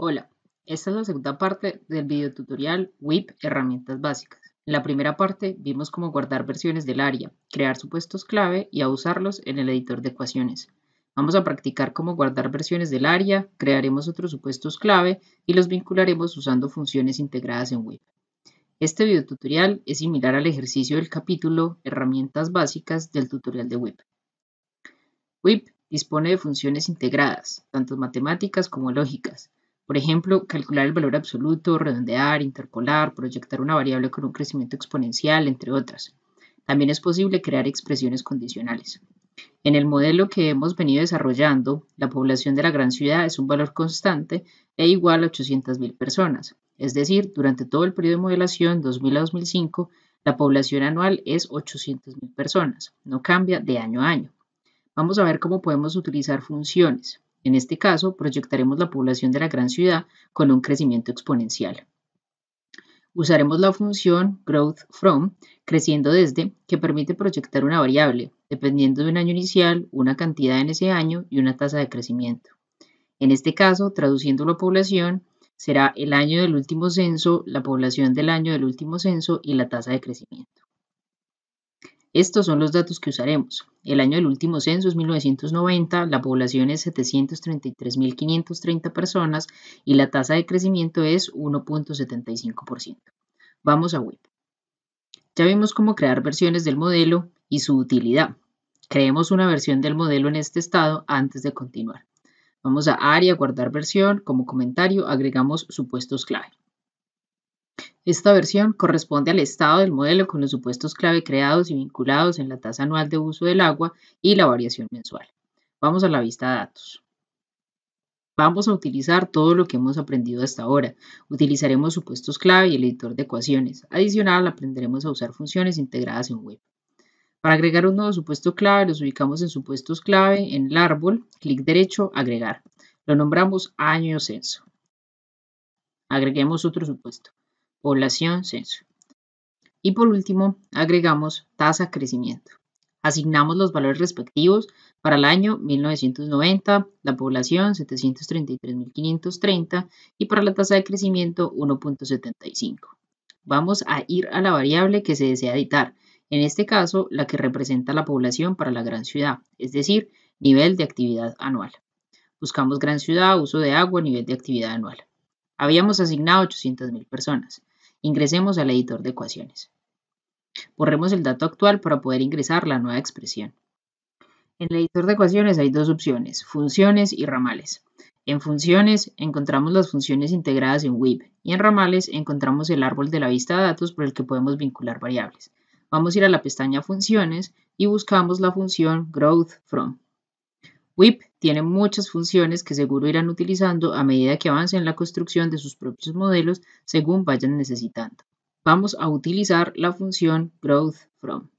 Hola, esta es la segunda parte del tutorial WIP Herramientas Básicas. En la primera parte vimos cómo guardar versiones del área, crear supuestos clave y a usarlos en el editor de ecuaciones. Vamos a practicar cómo guardar versiones del área, crearemos otros supuestos clave y los vincularemos usando funciones integradas en WIP. Este tutorial es similar al ejercicio del capítulo Herramientas Básicas del tutorial de WIP. WIP dispone de funciones integradas, tanto matemáticas como lógicas, por ejemplo, calcular el valor absoluto, redondear, interpolar, proyectar una variable con un crecimiento exponencial, entre otras. También es posible crear expresiones condicionales. En el modelo que hemos venido desarrollando, la población de la gran ciudad es un valor constante e igual a 800.000 personas. Es decir, durante todo el periodo de modelación 2000 a 2005, la población anual es 800.000 personas. No cambia de año a año. Vamos a ver cómo podemos utilizar funciones. En este caso, proyectaremos la población de la gran ciudad con un crecimiento exponencial. Usaremos la función growth from, creciendo desde, que permite proyectar una variable, dependiendo de un año inicial, una cantidad en ese año y una tasa de crecimiento. En este caso, traduciendo la población, será el año del último censo, la población del año del último censo y la tasa de crecimiento. Estos son los datos que usaremos. El año del último censo es 1990, la población es 733.530 personas y la tasa de crecimiento es 1.75%. Vamos a web. Ya vimos cómo crear versiones del modelo y su utilidad. Creemos una versión del modelo en este estado antes de continuar. Vamos a área, guardar versión, como comentario agregamos supuestos clave. Esta versión corresponde al estado del modelo con los supuestos clave creados y vinculados en la tasa anual de uso del agua y la variación mensual. Vamos a la vista de datos. Vamos a utilizar todo lo que hemos aprendido hasta ahora. Utilizaremos supuestos clave y el editor de ecuaciones. Adicional, aprenderemos a usar funciones integradas en web. Para agregar un nuevo supuesto clave, los ubicamos en supuestos clave en el árbol, clic derecho, agregar. Lo nombramos año censo. Agreguemos otro supuesto población, censo. Y por último, agregamos tasa crecimiento. Asignamos los valores respectivos para el año 1990, la población 733.530 y para la tasa de crecimiento 1.75. Vamos a ir a la variable que se desea editar, en este caso la que representa la población para la gran ciudad, es decir, nivel de actividad anual. Buscamos gran ciudad, uso de agua, nivel de actividad anual. Habíamos asignado 800.000 personas. Ingresemos al editor de ecuaciones. Borremos el dato actual para poder ingresar la nueva expresión. En el editor de ecuaciones hay dos opciones, funciones y ramales. En funciones encontramos las funciones integradas en WIP y en ramales encontramos el árbol de la vista de datos por el que podemos vincular variables. Vamos a ir a la pestaña Funciones y buscamos la función Growth From. WIP tiene muchas funciones que seguro irán utilizando a medida que avancen la construcción de sus propios modelos según vayan necesitando. Vamos a utilizar la función growth from.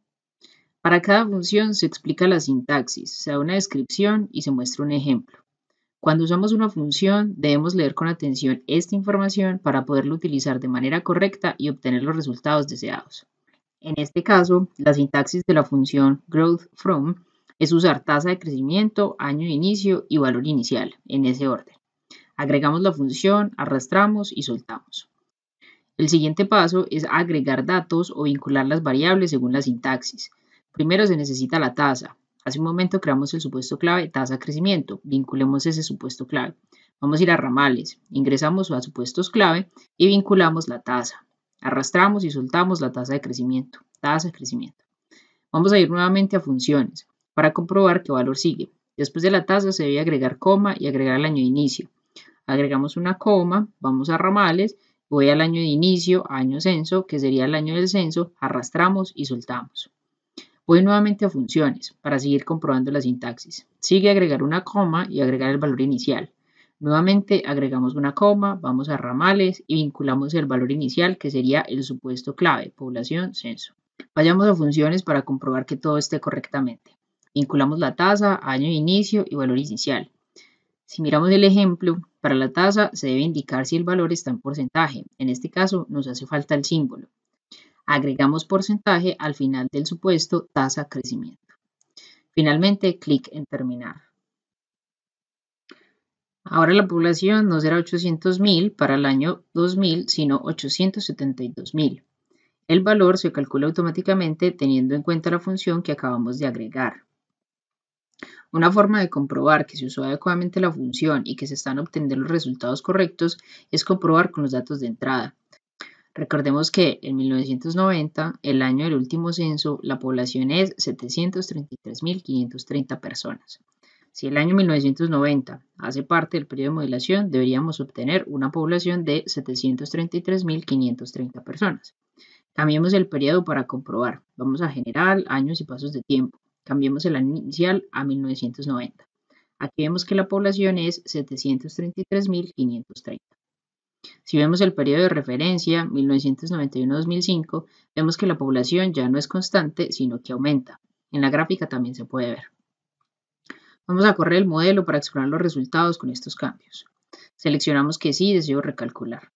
Para cada función se explica la sintaxis, se da una descripción y se muestra un ejemplo. Cuando usamos una función, debemos leer con atención esta información para poderla utilizar de manera correcta y obtener los resultados deseados. En este caso, la sintaxis de la función growth from es usar tasa de crecimiento, año de inicio y valor inicial, en ese orden. Agregamos la función, arrastramos y soltamos. El siguiente paso es agregar datos o vincular las variables según la sintaxis. Primero se necesita la tasa. Hace un momento creamos el supuesto clave tasa crecimiento. Vinculemos ese supuesto clave. Vamos a ir a ramales. Ingresamos a supuestos clave y vinculamos la tasa. Arrastramos y soltamos la tasa de crecimiento. Tasa de crecimiento. Vamos a ir nuevamente a funciones para comprobar qué valor sigue. Después de la tasa se debe agregar coma y agregar el año de inicio. Agregamos una coma, vamos a ramales, voy al año de inicio, año censo, que sería el año del censo, arrastramos y soltamos. Voy nuevamente a funciones para seguir comprobando la sintaxis. Sigue agregar una coma y agregar el valor inicial. Nuevamente agregamos una coma, vamos a ramales y vinculamos el valor inicial que sería el supuesto clave, población, censo. Vayamos a funciones para comprobar que todo esté correctamente. Vinculamos la tasa, año de inicio y valor inicial. Si miramos el ejemplo, para la tasa se debe indicar si el valor está en porcentaje. En este caso nos hace falta el símbolo. Agregamos porcentaje al final del supuesto tasa crecimiento. Finalmente, clic en terminar. Ahora la población no será 800.000 para el año 2000, sino 872.000. El valor se calcula automáticamente teniendo en cuenta la función que acabamos de agregar. Una forma de comprobar que se usó adecuadamente la función y que se están obteniendo los resultados correctos es comprobar con los datos de entrada. Recordemos que en 1990, el año del último censo, la población es 733.530 personas. Si el año 1990 hace parte del periodo de modelación, deberíamos obtener una población de 733.530 personas. Cambiemos el periodo para comprobar. Vamos a general, años y pasos de tiempo. Cambiemos el año inicial a 1990. Aquí vemos que la población es 733.530. Si vemos el periodo de referencia, 1991-2005, vemos que la población ya no es constante, sino que aumenta. En la gráfica también se puede ver. Vamos a correr el modelo para explorar los resultados con estos cambios. Seleccionamos que sí, deseo recalcular.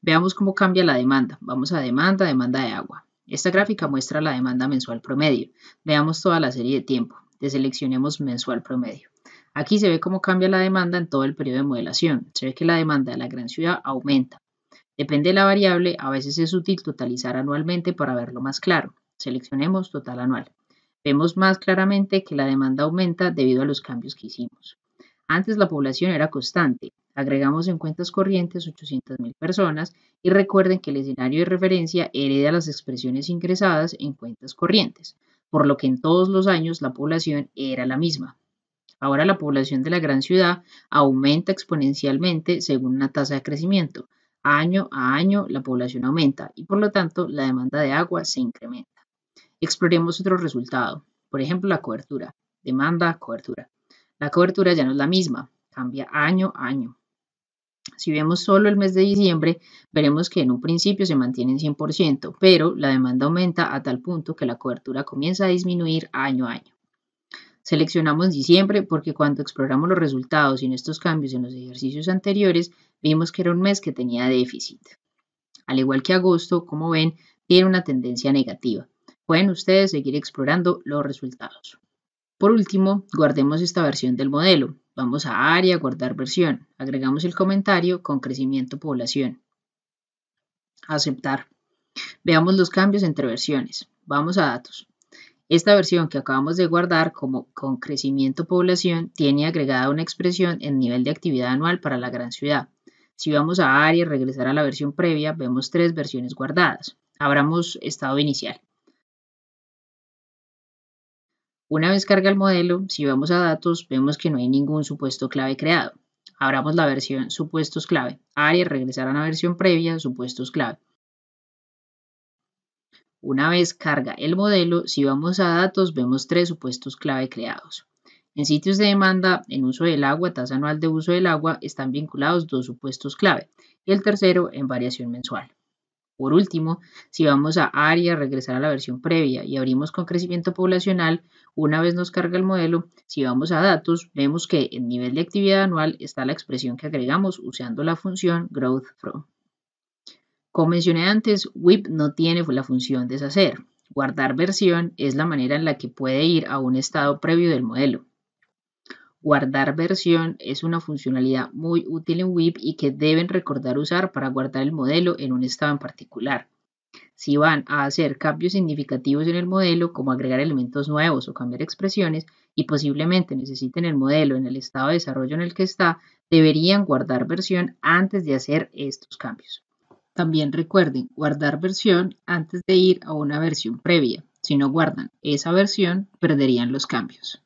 Veamos cómo cambia la demanda. Vamos a demanda, demanda de agua. Esta gráfica muestra la demanda mensual promedio. Veamos toda la serie de tiempo. Deseleccionemos mensual promedio. Aquí se ve cómo cambia la demanda en todo el periodo de modelación. Se ve que la demanda de la gran ciudad aumenta. Depende de la variable, a veces es útil totalizar anualmente para verlo más claro. Seleccionemos total anual. Vemos más claramente que la demanda aumenta debido a los cambios que hicimos. Antes la población era constante, Agregamos en cuentas corrientes 800.000 personas y recuerden que el escenario de referencia hereda las expresiones ingresadas en cuentas corrientes, por lo que en todos los años la población era la misma. Ahora la población de la gran ciudad aumenta exponencialmente según una tasa de crecimiento. Año a año la población aumenta y por lo tanto la demanda de agua se incrementa. Exploremos otro resultado, por ejemplo la cobertura, demanda, cobertura. La cobertura ya no es la misma, cambia año a año. Si vemos solo el mes de diciembre, veremos que en un principio se mantiene 100%, pero la demanda aumenta a tal punto que la cobertura comienza a disminuir año a año. Seleccionamos diciembre porque cuando exploramos los resultados y en estos cambios en los ejercicios anteriores, vimos que era un mes que tenía déficit. Al igual que agosto, como ven, tiene una tendencia negativa. Pueden ustedes seguir explorando los resultados. Por último, guardemos esta versión del modelo. Vamos a área, guardar versión. Agregamos el comentario con crecimiento población. Aceptar. Veamos los cambios entre versiones. Vamos a datos. Esta versión que acabamos de guardar como con crecimiento población tiene agregada una expresión en nivel de actividad anual para la gran ciudad. Si vamos a área y regresar a la versión previa, vemos tres versiones guardadas. Abramos estado inicial. Una vez carga el modelo, si vamos a datos, vemos que no hay ningún supuesto clave creado. Abramos la versión supuestos clave, área regresar a la versión previa, supuestos clave. Una vez carga el modelo, si vamos a datos, vemos tres supuestos clave creados. En sitios de demanda, en uso del agua, tasa anual de uso del agua, están vinculados dos supuestos clave y el tercero en variación mensual. Por último, si vamos a área, regresar a la versión previa y abrimos con crecimiento poblacional, una vez nos carga el modelo, si vamos a datos, vemos que en nivel de actividad anual está la expresión que agregamos usando la función growth from. Como mencioné antes, WIP no tiene la función deshacer. Guardar versión es la manera en la que puede ir a un estado previo del modelo. Guardar versión es una funcionalidad muy útil en WIP y que deben recordar usar para guardar el modelo en un estado en particular. Si van a hacer cambios significativos en el modelo, como agregar elementos nuevos o cambiar expresiones, y posiblemente necesiten el modelo en el estado de desarrollo en el que está, deberían guardar versión antes de hacer estos cambios. También recuerden guardar versión antes de ir a una versión previa. Si no guardan esa versión, perderían los cambios.